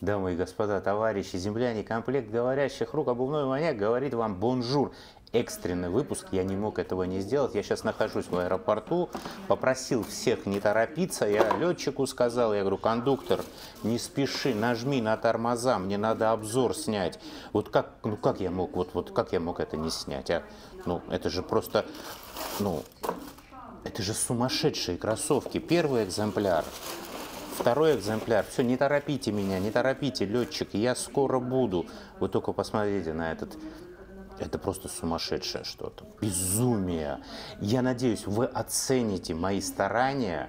Дамы и господа, товарищи, земляне, комплект говорящих рук, обувной маньяк говорит вам бонжур. Экстренный выпуск, я не мог этого не сделать. Я сейчас нахожусь в аэропорту, попросил всех не торопиться. Я летчику сказал, я говорю, кондуктор, не спеши, нажми на тормоза, мне надо обзор снять. Вот как, ну как я мог, вот, вот как я мог это не снять, а? Ну, это же просто, ну, это же сумасшедшие кроссовки. Первый экземпляр Второй экземпляр. Все, не торопите меня, не торопите, летчик, я скоро буду. Вы только посмотрите на этот это просто сумасшедшее что-то. Безумие. Я надеюсь, вы оцените мои старания.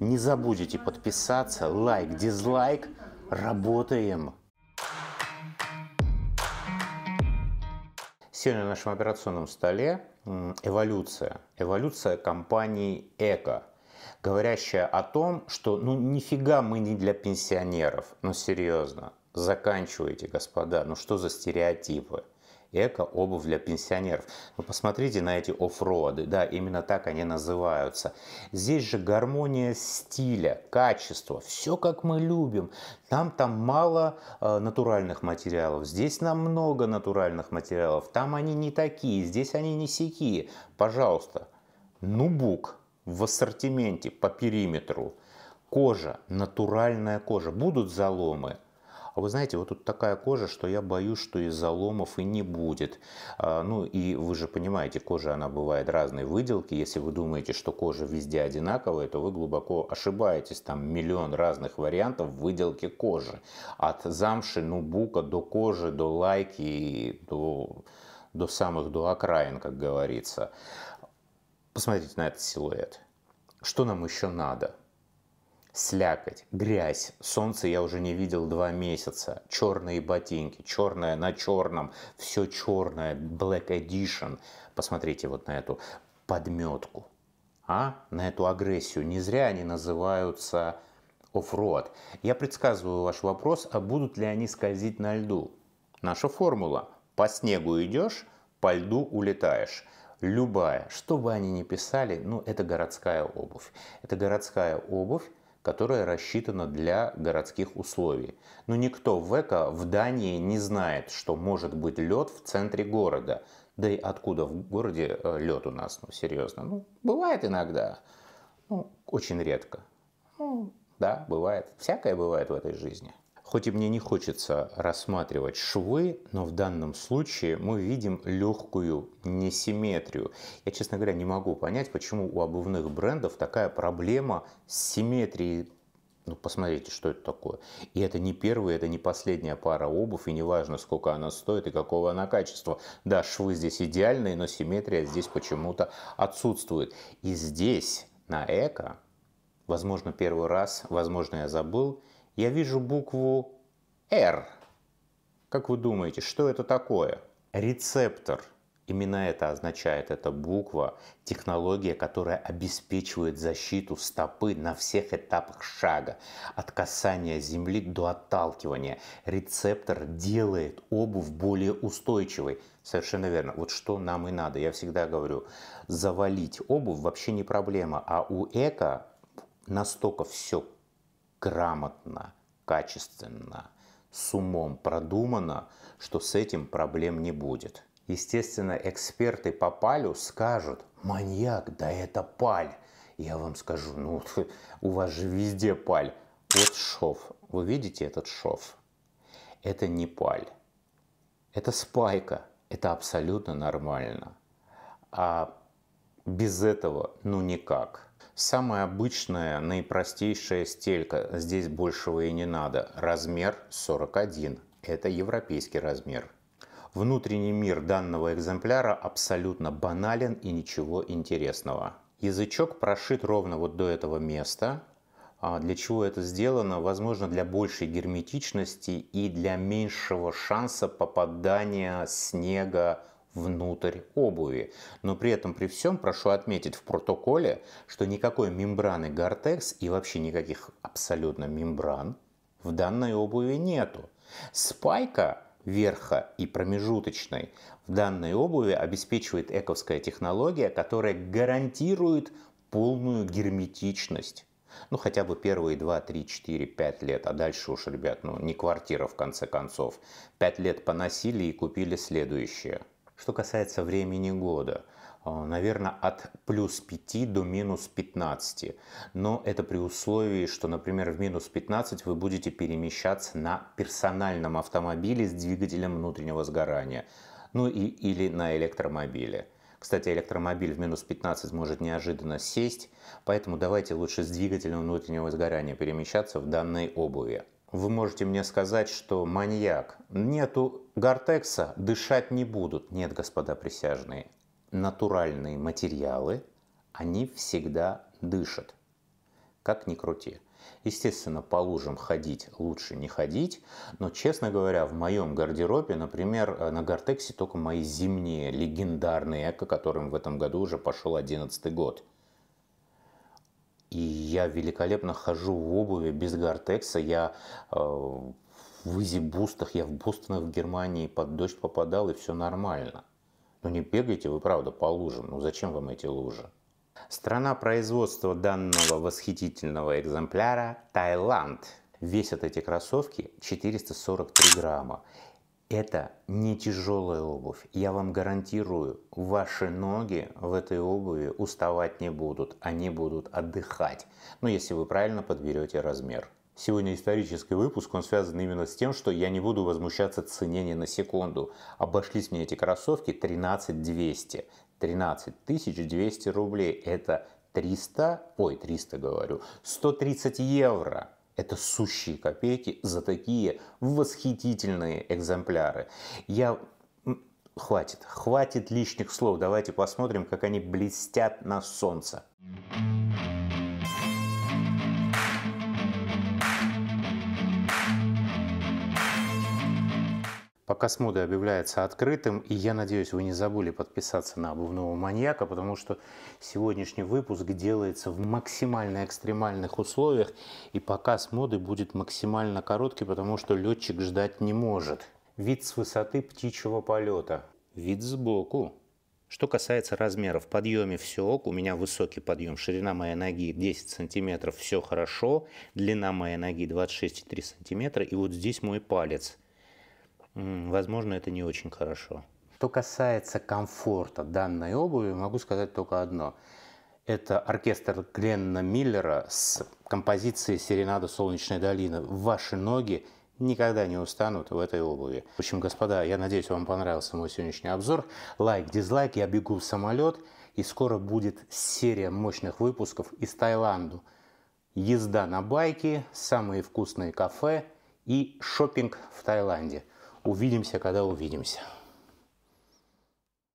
Не забудете подписаться. Лайк, дизлайк. Работаем. Сегодня на нашем операционном столе эволюция. Эволюция компании «Эко» говорящая о том, что ну нифига мы не для пенсионеров, ну серьезно, заканчивайте, господа, ну что за стереотипы? эко-обувь для пенсионеров. Вы ну, посмотрите на эти оффроды, да, именно так они называются. Здесь же гармония стиля, качество, все как мы любим. Там там мало э, натуральных материалов, здесь нам много натуральных материалов, там они не такие, здесь они не сякие. Пожалуйста, нубук в ассортименте по периметру. Кожа, натуральная кожа. Будут заломы, а вы знаете, вот тут такая кожа, что я боюсь, что и заломов и не будет. А, ну и вы же понимаете, кожа, она бывает разной выделки. Если вы думаете, что кожа везде одинаковая, то вы глубоко ошибаетесь. Там миллион разных вариантов выделки кожи. От замши, нубука до кожи, до лайки, до до самых до окраин, как говорится. Посмотрите на этот силуэт. Что нам еще надо? Слякоть, грязь, солнце я уже не видел два месяца, черные ботинки, черное на черном, все черное, Black Edition. Посмотрите вот на эту подметку, а? на эту агрессию. Не зря они называются оффроад. Я предсказываю ваш вопрос, а будут ли они скользить на льду? Наша формула. По снегу идешь, по льду улетаешь любая, что бы они ни писали, ну это городская обувь. Это городская обувь, которая рассчитана для городских условий. Но никто в ЭКО в Дании не знает, что может быть лед в центре города. Да и откуда в городе э, лед у нас, ну серьезно. Ну, бывает иногда, ну, очень редко. Ну, да, бывает. Всякое бывает в этой жизни. Хоть и мне не хочется рассматривать швы, но в данном случае мы видим легкую несимметрию. Я, честно говоря, не могу понять, почему у обувных брендов такая проблема с симметрией ну, посмотрите, что это такое. И это не первая, это не последняя пара обувь, и неважно, сколько она стоит и какого она качества. Да, швы здесь идеальные, но симметрия здесь почему-то отсутствует. И здесь, на эко, возможно, первый раз, возможно, я забыл, я вижу букву R. Как вы думаете, что это такое? Рецептор. Именно это означает эта буква, технология, которая обеспечивает защиту стопы на всех этапах шага, от касания земли до отталкивания. Рецептор делает обувь более устойчивой. Совершенно верно. Вот что нам и надо. Я всегда говорю, завалить обувь вообще не проблема, а у эко настолько все грамотно, качественно, с умом продумано, что с этим проблем не будет. Естественно, эксперты по палю скажут, маньяк, да это паль. Я вам скажу, ну у вас же везде паль. Вот шов. Вы видите этот шов? Это не паль. Это спайка. Это абсолютно нормально. А без этого ну никак. Самая обычная, наипростейшая стелька, здесь большего и не надо. Размер 41, это европейский размер. Внутренний мир данного экземпляра абсолютно банален и ничего интересного. Язычок прошит ровно вот до этого места, а для чего это сделано? Возможно, для большей герметичности и для меньшего шанса попадания снега внутрь обуви. Но при этом при всем прошу отметить в протоколе, что никакой мембраны Гортекс и вообще никаких абсолютно мембран в данной обуви нету. Спайка верха и промежуточной в данной обуви обеспечивает эковская технология, которая гарантирует полную герметичность. Ну, хотя бы первые 2, 3, 4, 5 лет, а дальше уж, ребят, ну, не квартира в конце концов. 5 лет поносили и купили следующее – что касается времени года, э, наверное, от плюс 5 до минус 15. Но это при условии, что, например, в минус 15 вы будете перемещаться на персональном автомобиле с двигателем внутреннего сгорания, ну и, или на электромобиле. Кстати, электромобиль в минус 15 может неожиданно сесть, поэтому давайте лучше с двигателем внутреннего сгорания перемещаться в данной обуви вы можете мне сказать, что маньяк. Нету гортекса, дышать не будут. Нет, господа присяжные, натуральные материалы, они всегда дышат. Как ни крути. Естественно, по лужам ходить лучше не ходить, но, честно говоря, в моем гардеробе, например, э, на Гортексе только мои зимние легендарные эко, которым в этом году уже пошел 11 год – и я великолепно хожу в обуви без гортекса. Я э, в изи-бустах, я в бустах в Германии под дождь попадал, и все нормально. Но ну, не бегайте вы, правда, по лужам. Ну зачем вам эти лужи? Страна производства данного восхитительного экземпляра – Таиланд. Весят эти кроссовки 443 грамма. Это не тяжелая обувь. Я вам гарантирую, ваши ноги в этой обуви уставать не будут, они будут отдыхать. Ну, если вы правильно подберете размер. Сегодня исторический выпуск, он связан именно с тем, что я не буду возмущаться цене ни на секунду. Обошлись мне эти кроссовки 13 200. 13 200 рублей. Это 300, ой, 300 говорю, 130 евро. Это сущие копейки за такие восхитительные экземпляры. Я Хватит, хватит лишних слов. Давайте посмотрим, как они блестят на солнце. пока Смоды объявляется открытым, и я надеюсь, вы не забыли подписаться на обувного маньяка, потому что сегодняшний выпуск делается в максимально экстремальных условиях, и пока Смоды будет максимально короткий, потому что летчик ждать не может. Вид с высоты птичьего полета. Вид сбоку. Что касается размеров, в подъеме все ок, у меня высокий подъем, ширина моей ноги 10 сантиметров, все хорошо, длина моей ноги 26,3 сантиметра, и вот здесь мой палец – Возможно, это не очень хорошо. Что касается комфорта данной обуви, могу сказать только одно. Это оркестр Гленна Миллера с композицией «Серенада Солнечной долины». Ваши ноги никогда не устанут в этой обуви. В общем, господа, я надеюсь, вам понравился мой сегодняшний обзор. Лайк, дизлайк, я бегу в самолет, и скоро будет серия мощных выпусков из Таиланда: Езда на байке, самые вкусные кафе и шопинг в Таиланде. Увидимся, когда увидимся.